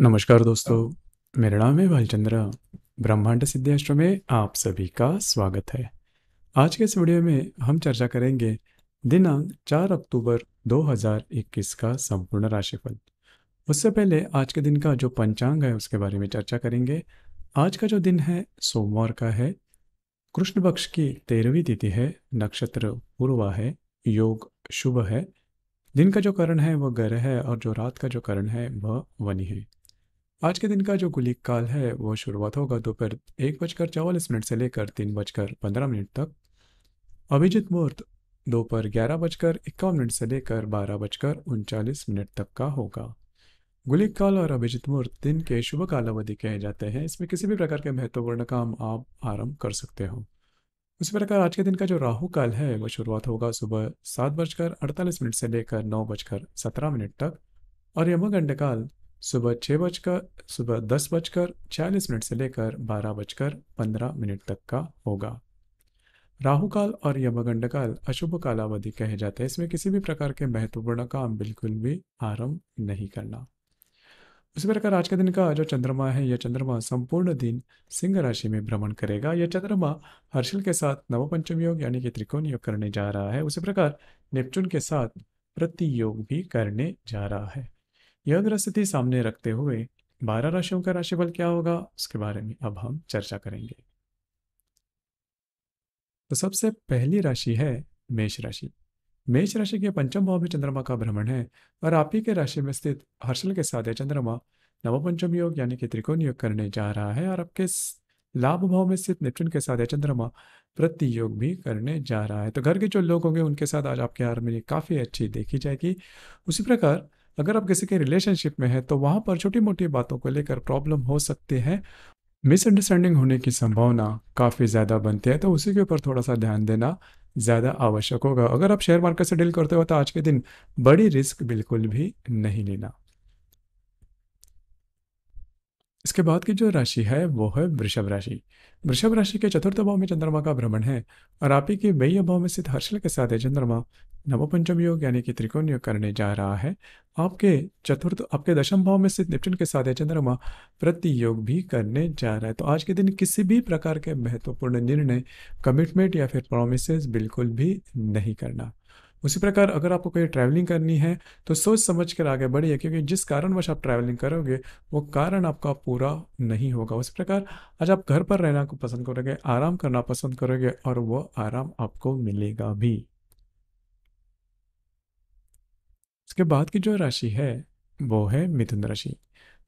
नमस्कार दोस्तों हाँ। मेरा नाम है भालचंद्र ब्रह्मांड सिद्धाश्र में आप सभी का स्वागत है आज के इस वीडियो में हम चर्चा करेंगे दिनांक 4 अक्टूबर 2021 का संपूर्ण राशिफल उससे पहले आज के दिन का जो पंचांग है उसके बारे में चर्चा करेंगे आज का जो दिन है सोमवार का है कृष्ण पक्ष की तेरहवीं तिथि है नक्षत्र पूर्वा है योग शुभ है दिन का जो करण है वह ग्रह है और जो रात का जो करण है वह वनी है आज के दिन का जो गुलिक काल है वह शुरुआत होगा दोपहर एक बजकर चौवालीस मिनट से लेकर तीन बजकर पंद्रह मिनट तक अभिजीत मुहूर्त दोपहर ग्यारह बजकर इक्यावन मिनट से लेकर बारह बजकर उनचालीस मिनट तक का होगा गुलिक काल और अभिजीत मुहूर्त दिन के शुभ कालावधि कहे जाते हैं इसमें किसी भी प्रकार के महत्वपूर्ण काम आप आरंभ कर सकते हो उसी प्रकार आज के दिन का जो राहु काल है वह शुरुआत होगा सुबह सात बजकर अड़तालीस मिनट से लेकर नौ बजकर सत्रह मिनट तक और यमुगंड काल सुबह छः बजकर सुबह दस बजकर चालीस मिनट से लेकर बारह बजकर पंद्रह मिनट तक का होगा राहु काल और यमगंड काल अशुभ कालावधि कहे जाते हैं इसमें किसी भी प्रकार के महत्वपूर्ण काम बिल्कुल भी आरंभ नहीं करना उसी प्रकार आज के दिन का जो चंद्रमा है यह चंद्रमा संपूर्ण दिन सिंह राशि में भ्रमण करेगा यह चंद्रमा हर्षिल के साथ नवपंचम योग यानी कि त्रिकोण योग करने जा रहा है उसी प्रकार नेपचून के साथ प्रति योग भी करने जा रहा है यह ग्रह स्थिति सामने रखते हुए बारह राशियों का राशिफल क्या होगा उसके बारे में अब हम चर्चा करेंगे तो सबसे पहली राशि है मेष राशि मेष राशि के पंचम भाव में चंद्रमा का भ्रमण है और आप ही के राशि में स्थित हर्षल के साथ चंद्रमा नवपंचम योग यानी कि त्रिकोण योग करने जा रहा है और आपके लाभ भाव में स्थित नेपच्यून के साथ चंद्रमा प्रति योग भी करने जा रहा है तो घर के जो लोग होंगे उनके साथ आज आपके हारमोनी काफ़ी अच्छी देखी जाएगी उसी प्रकार अगर आप किसी के रिलेशनशिप में है तो वहाँ पर छोटी मोटी बातों को लेकर प्रॉब्लम हो सकती है मिसअंडरस्टैंडिंग होने की संभावना काफ़ी ज़्यादा बनती है तो उसी के ऊपर थोड़ा सा ध्यान देना ज़्यादा आवश्यक होगा अगर आप शेयर मार्केट से डील करते हो तो आज के दिन बड़ी रिस्क बिल्कुल भी नहीं लेना इसके बाद की जो राशि है वो है वृषभ राशि वृषभ राशि के चतुर्थ भाव में चंद्रमा का भ्रमण है और आप ही के बेय भाव में स्थित हर्षल के साथ चंद्रमा नवपंचम योग यानी कि त्रिकोण योग करने जा रहा है आपके चतुर्थ आपके दशम भाव में स्थित निपटन के साथ चंद्रमा प्रति योग भी करने जा रहा है तो आज के दिन किसी भी प्रकार के महत्वपूर्ण निर्णय कमिटमेंट या फिर प्रोमिस बिल्कुल भी नहीं करना उसी प्रकार अगर आपको कहीं ट्रैवलिंग करनी है तो सोच समझ कर आगे बढ़िए क्योंकि जिस कारणवश आप ट्रैवलिंग करोगे वो कारण आपका पूरा नहीं होगा उसी प्रकार आज आप घर पर रहना को पसंद करोगे आराम करना पसंद करोगे और वो आराम आपको मिलेगा भी इसके बाद की जो राशि है वो है मिथुन राशि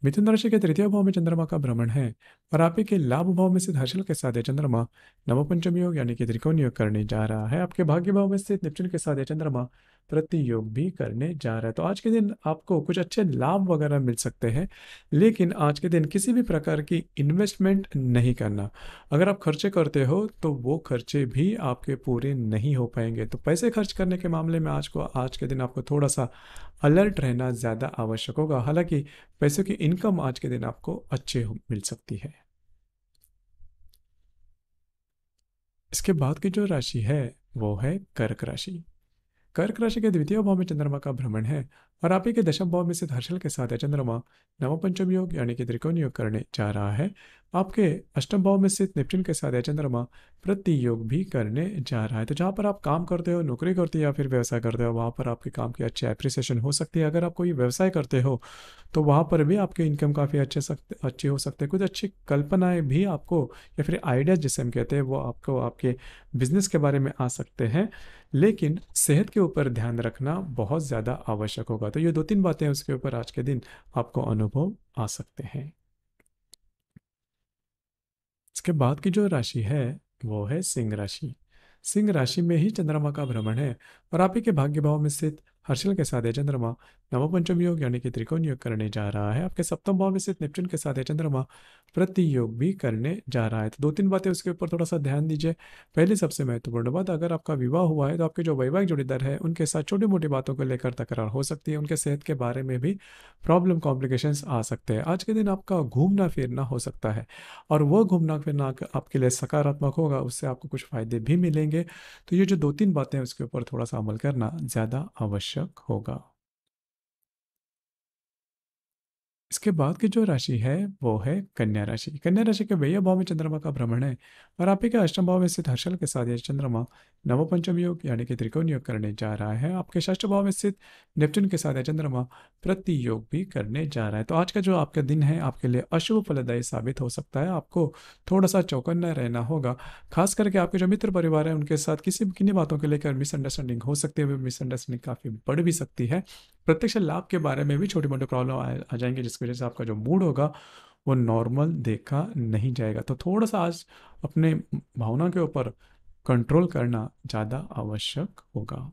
मिथुन राशि के तृतीय भाव में चंद्रमा का भ्रमण है और आप के लाभ भाव में स्थित हर्षल के साथ चंद्रमा नवपंचम योग यानी कि त्रिकोण योग करने जा रहा है आपके भाग्य भाव में स्थित निपचुन के साथ चंद्रमा प्रतियोग भी करने जा रहा है तो आज के दिन आपको कुछ अच्छे लाभ वगैरह मिल सकते हैं लेकिन आज के दिन किसी भी प्रकार की इन्वेस्टमेंट नहीं करना अगर आप खर्चे करते हो तो वो खर्चे भी आपके पूरे नहीं हो पाएंगे तो पैसे खर्च करने के मामले में आज को आज के दिन आपको थोड़ा सा अलर्ट रहना ज़्यादा आवश्यक होगा हालांकि पैसों की इनकम आज के दिन आपको अच्छे मिल सकती है इसके बाद की जो राशि है वो है कर्क राशि कर्क राशि के द्वितीय भाव में चंद्रमा का भ्रमण है और आप ही के दशम भाव में से हर्षल के साथ है चंद्रमा नवपंचम योग यानी कि त्रिकोण योग करने जा रहा है आपके अष्टम भाव में स्थित नेपच्यून के साथ है चंद्रमा प्रति योग भी करने जा रहा है तो जहाँ पर आप काम करते हो नौकरी करते हो या फिर व्यवसाय करते हो वहाँ पर आपके काम की अच्छी एप्रिसिएशन हो सकती है अगर आप कोई व्यवसाय करते हो तो वहाँ पर भी आपके इनकम काफ़ी अच्छे सकते अच्छी हो सकते हैं कुछ अच्छी कल्पनाएँ भी आपको या फिर आइडियाज़ जिसे हम कहते हैं वो आपको आपके बिजनेस के बारे में आ सकते हैं लेकिन सेहत के ऊपर ध्यान रखना बहुत ज़्यादा आवश्यक होगा तो ये दो तीन बातें उसके ऊपर आज के दिन आपको अनुभव आ सकते हैं इसके बाद की जो राशि है वो है सिंह राशि सिंह राशि में ही चंद्रमा का भ्रमण है और आप ही के भाग्य भाव में स्थित हर्षल के साथ है चंद्रमा नवपंचम योग यानी कि त्रिकोण योग करने जा रहा है आपके सप्तम भाव में स्थित नेपच्यून के साथ है चंद्रमा प्रति योग भी करने जा रहा है तो दो तीन बातें उसके ऊपर थोड़ा सा ध्यान दीजिए पहले सबसे महत्वपूर्ण बात अगर आपका विवाह हुआ है तो आपके जो वैवाहिक जोड़ीदार है उनके साथ छोटी मोटी बातों को लेकर तकरार हो सकती है उनके सेहत के बारे में भी प्रॉब्लम कॉम्प्लिकेशन आ सकते हैं आज के दिन आपका घूमना फिरना हो सकता है और वह घूमना फिरना आपके लिए सकारात्मक होगा उससे आपको कुछ फ़ायदे भी मिलेंगे तो ये जो दो तीन बातें हैं उसके ऊपर थोड़ा सा अमल करना ज़्यादा आवश्यक आवश्यक होगा इसके बाद की जो राशि है वो है कन्या राशि कन्या राशि के भैया भाव में चंद्रमा का भ्रमण है और आप ही के अष्टम भाव में स्थित हर्षल के साथ यह चंद्रमा नवपंचम योग यानी कि त्रिकोण योग करने जा रहा है आपके षष्ठ भाव में स्थित नेपच्यून के साथ यह चंद्रमा प्रति योग भी करने जा रहा है तो आज का जो आपका दिन है आपके लिए अशुभ फलदायी साबित हो सकता है आपको थोड़ा सा चौकन्ना रहना होगा खास करके आपके जो मित्र परिवार है उनके साथ किसी किन्नी बातों को लेकर मिसअंडरस्टैंडिंग हो सकती है मिसअंडरस्टैंडिंग काफ़ी बढ़ भी सकती है प्रत्यक्ष लाभ के बारे में भी छोटी मोटी प्रॉब्लम आ, जाएंगे जिसकी वजह से आपका जो मूड होगा वो नॉर्मल देखा नहीं जाएगा तो थोड़ा सा आज अपने भावना के ऊपर कंट्रोल करना ज़्यादा आवश्यक होगा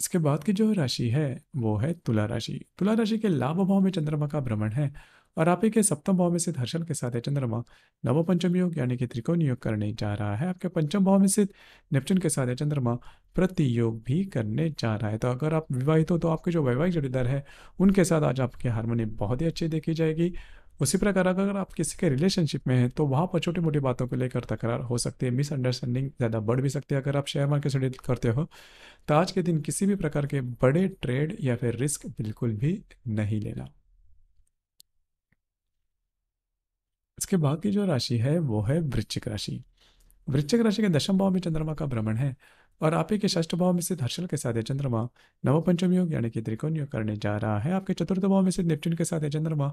इसके बाद की जो राशि है वो है तुला राशि तुला राशि के लाभ भाव में चंद्रमा का भ्रमण है और आप ही के सप्तम भाव में स्थित हर्षल के साथ चंद्रमा नवपंचम योग यानी कि त्रिकोण योग करने जा रहा है आपके पंचम भाव में स्थित नेपच्यून के साथ चंद्रमा प्रति योग भी करने जा रहा है तो अगर आप विवाहित हो तो आपके जो वैवाहिक जोड़ीदार है उनके साथ आज आपकी हारमोनी बहुत ही अच्छी देखी जाएगी उसी प्रकार अगर आप किसी के रिलेशनशिप में हैं तो वहाँ पर छोटी मोटी बातों को लेकर तकरार हो सकती है मिसअंडरस्टैंडिंग ज़्यादा बढ़ भी सकती है अगर आप शेयर मार्केट से डील करते हो तो आज के दिन किसी भी प्रकार के बड़े ट्रेड या फिर रिस्क बिल्कुल भी नहीं लेना इसके बाद की जो राशि है वो है वृश्चिक राशि वृश्चिक राशि के दशम भाव में चंद्रमा का भ्रमण है और आप ही के षष्ठ भाव में से हर्षल के साथ चंद्रमा नवपंचम योग यानी कि त्रिकोण योग करने जा रहा है आपके चतुर्थ भाव में से निपटून के साथ चंद्रमा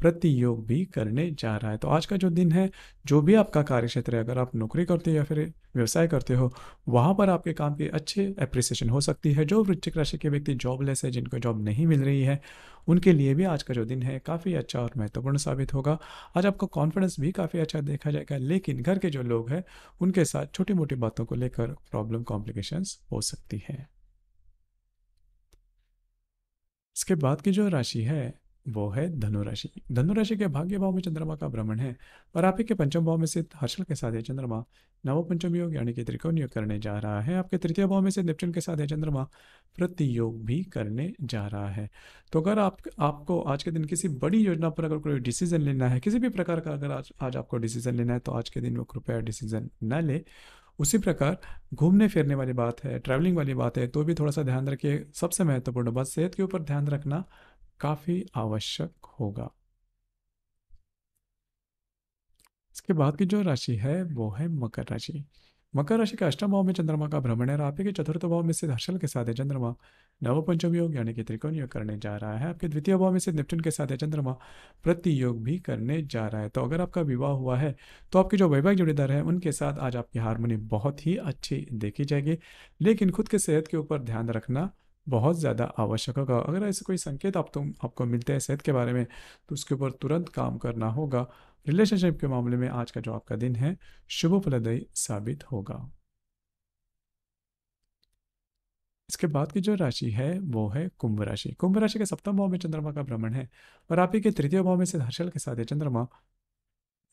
प्रति योग भी करने जा रहा है तो आज का जो दिन है जो भी आपका कार्य क्षेत्र है अगर आप नौकरी करते हो या फिर व्यवसाय करते हो वहाँ पर आपके काम की अच्छे अप्रिसिएशन हो सकती है जो वृश्चिक राशि के व्यक्ति जॉबलेस है जिनको जॉब नहीं मिल रही है उनके लिए भी आज का जो दिन है काफ़ी अच्छा और महत्वपूर्ण साबित होगा आज आपका कॉन्फिडेंस भी काफ़ी अच्छा देखा जाएगा लेकिन घर के जो लोग हैं उनके साथ छोटी मोटी बातों को लेकर प्रॉब्लम कॉम्प्लेक्स कॉम्प्लिकेशंस हो सकती है इसके बाद की जो राशि है वो है धनुराशि धनुराशि के भाग्य भाव में चंद्रमा का भ्रमण है और आप ही के पंचम भाव में से हर्षल के साथ है चंद्रमा नव पंचम योग यानी कि त्रिकोण योग करने जा रहा है आपके तृतीय भाव में से नेपच्यून के साथ है चंद्रमा प्रतियोग भी करने जा रहा है तो अगर आप आपको आज के दिन किसी बड़ी योजना पर अगर कोई डिसीजन लेना है किसी भी प्रकार का अगर आज आज आपको डिसीजन लेना है तो आज के दिन वो कृपया डिसीजन न ले उसी प्रकार घूमने फिरने वाली बात है ट्रैवलिंग वाली बात है तो भी थोड़ा सा ध्यान रखिए सबसे महत्वपूर्ण बात सेहत के ऊपर ध्यान रखना काफ़ी आवश्यक होगा इसके बाद की जो राशि है वो है मकर राशि मकर राशि के अष्टम भाव में चंद्रमा का भ्रमण है और आपके चतुर्थ भाव में स्थित हर्षल के साथ है चंद्रमा नवपंचम योग यानी कि त्रिकोण योग करने जा रहा है आपके द्वितीय भाव में से निपटन के साथ चंद्रमा प्रति योग भी करने जा रहा है तो अगर आपका विवाह हुआ है तो आपके जो वैवाहिक जोड़ीदार हैं उनके साथ आज आपकी हारमोनी बहुत ही अच्छी देखी जाएगी लेकिन खुद के सेहत के ऊपर ध्यान रखना बहुत ज़्यादा आवश्यक होगा अगर ऐसे कोई संकेत आप तुम आपको मिलते हैं सेहत के बारे में तो उसके ऊपर तुरंत काम करना होगा रिलेशनशिप के मामले में आज का जो आपका दिन है शुभ फलदायी साबित होगा इसके बाद की जो राशि है वो है कुंभ राशि कुंभ राशि के सप्तम भाव में चंद्रमा का भ्रमण है और आप ही के तृतीय भाव में से हर्षल के साथ चंद्रमा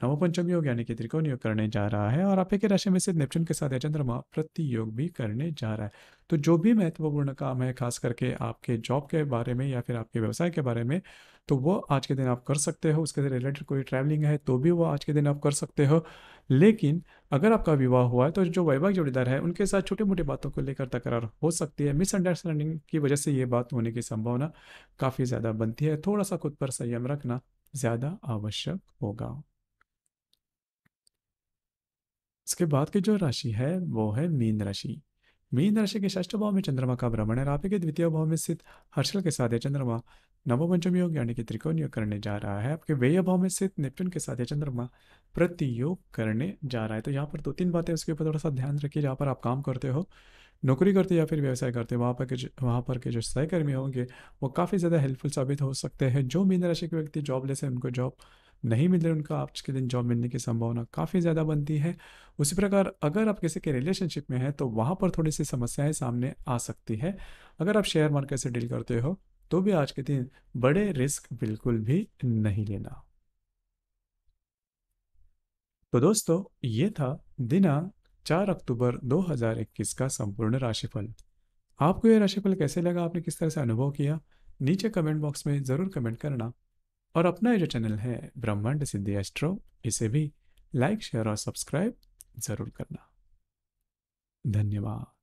नवपंचम योग यानी कि त्रिकोण योग करने जा रहा है और आप ही के राशि में से नेपच्यून के साथ है चंद्रमा प्रति योग भी करने जा रहा है तो जो भी महत्वपूर्ण काम है खास करके आपके जॉब के बारे में या फिर आपके व्यवसाय के बारे में तो वो आज के दिन आप कर सकते हो उसके रिलेटेड कोई ट्रैवलिंग है तो भी वो आज के दिन आप कर सकते हो लेकिन अगर आपका विवाह हुआ है तो जो वैवाहिक जोड़ीदार है उनके साथ छोटी मोटी बातों को लेकर तकरार हो सकती है मिसअंडरस्टैंडिंग की वजह से ये बात होने की संभावना काफ़ी ज़्यादा बनती है थोड़ा सा खुद पर संयम रखना ज़्यादा आवश्यक होगा इसके बाद की जो राशि है वो है मीन राशि मीन राशि के षष्ठ भाव में चंद्रमा का भ्रमण है रापे के द्वितीय भाव में स्थित हर्षल के साथ चंद्रमा नवपंचम योग यानी कि त्रिकोण योग करने जा रहा है आपके व्यय भाव में स्थित नेपच्यून के साथ यह चंद्रमा प्रतियोग करने जा रहा है तो यहाँ पर दो तीन बातें उसके ऊपर थोड़ा सा ध्यान रखिए जहाँ पर आप काम करते हो नौकरी करते या फिर व्यवसाय करते वहाँ पर के वहाँ पर के जो सहकर्मी होंगे वो काफ़ी ज़्यादा हेल्पफुल साबित हो सकते हैं जो मीन राशि के व्यक्ति जॉबलेस है उनको जॉब नहीं मिल रही उनका आज के दिन जॉब मिलने की संभावना काफ़ी ज़्यादा बनती है उसी प्रकार अगर आप किसी के रिलेशनशिप में हैं तो वहाँ पर थोड़ी सी समस्याएं सामने आ सकती है अगर आप शेयर मार्केट से डील करते हो तो भी आज के दिन बड़े रिस्क बिल्कुल भी नहीं लेना तो दोस्तों ये था दिना चार अक्टूबर 2021 का संपूर्ण राशिफल आपको यह राशिफल कैसे लगा आपने किस तरह से अनुभव किया नीचे कमेंट बॉक्स में ज़रूर कमेंट करना और अपना जो चैनल है ब्रह्मांड सिद्धि एस्ट्रो इसे भी लाइक शेयर और सब्सक्राइब ज़रूर करना धन्यवाद